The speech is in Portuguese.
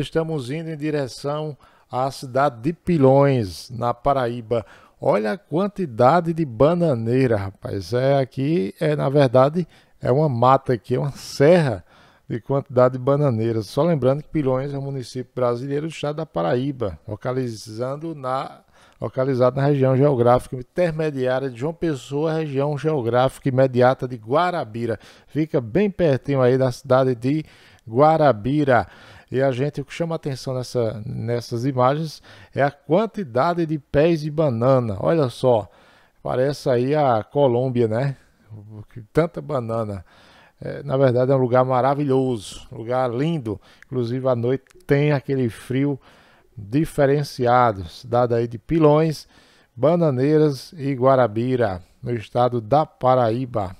estamos indo em direção à cidade de Pilões, na Paraíba. Olha a quantidade de bananeira, rapaz. É aqui, é na verdade, é uma mata aqui, é uma serra de quantidade de bananeiras. Só lembrando que Pilões é um município brasileiro do estado da Paraíba, localizando na, localizado na região geográfica intermediária de João Pessoa, região geográfica imediata de Guarabira. Fica bem pertinho aí da cidade de Guarabira. E a gente, o que chama atenção nessa, nessas imagens é a quantidade de pés de banana. Olha só, parece aí a Colômbia, né? Tanta banana. É, na verdade, é um lugar maravilhoso, lugar lindo. Inclusive, à noite tem aquele frio diferenciado. Cidade aí de Pilões, Bananeiras e Guarabira, no estado da Paraíba.